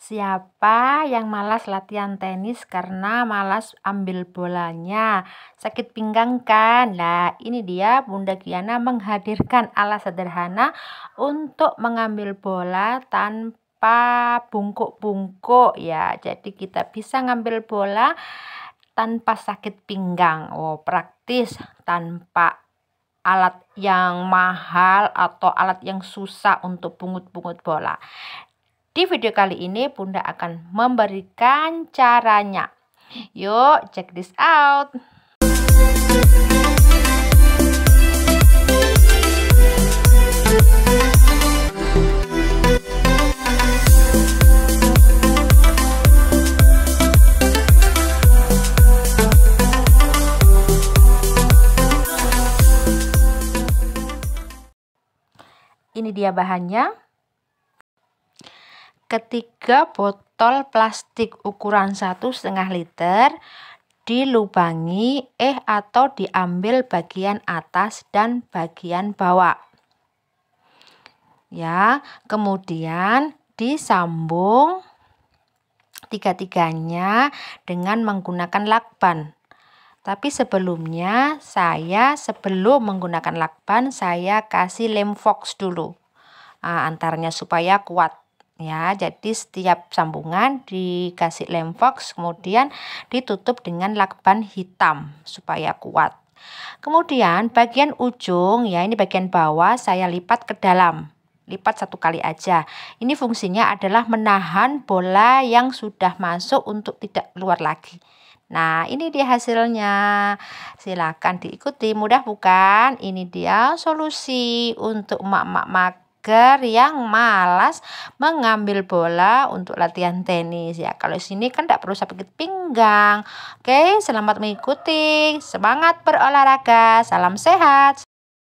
Siapa yang malas latihan tenis karena malas ambil bolanya? Sakit pinggang kan? Nah, ini dia Bunda Kiana menghadirkan alas sederhana untuk mengambil bola tanpa bungkuk-bungkuk ya. Jadi kita bisa ngambil bola tanpa sakit pinggang. Oh, praktis tanpa alat yang mahal atau alat yang susah untuk bungut-bungut bola. Di video kali ini Bunda akan memberikan caranya. Yuk, check this out. Ini dia bahannya. Ketiga botol plastik ukuran satu setengah liter dilubangi eh atau diambil bagian atas dan bagian bawah. Ya, kemudian disambung tiga-tiganya dengan menggunakan lakban. Tapi sebelumnya saya sebelum menggunakan lakban saya kasih lem fox dulu. Ah, antaranya supaya kuat ya jadi setiap sambungan dikasih lem fox kemudian ditutup dengan lakban hitam supaya kuat kemudian bagian ujung ya ini bagian bawah saya lipat ke dalam lipat satu kali aja ini fungsinya adalah menahan bola yang sudah masuk untuk tidak keluar lagi Nah ini dia hasilnya silahkan diikuti mudah bukan ini dia solusi untuk mak-mak agar yang malas mengambil bola untuk latihan tenis ya. Kalau sini kan tidak perlu sakit pinggang. Oke, selamat mengikuti. Semangat berolahraga. Salam sehat.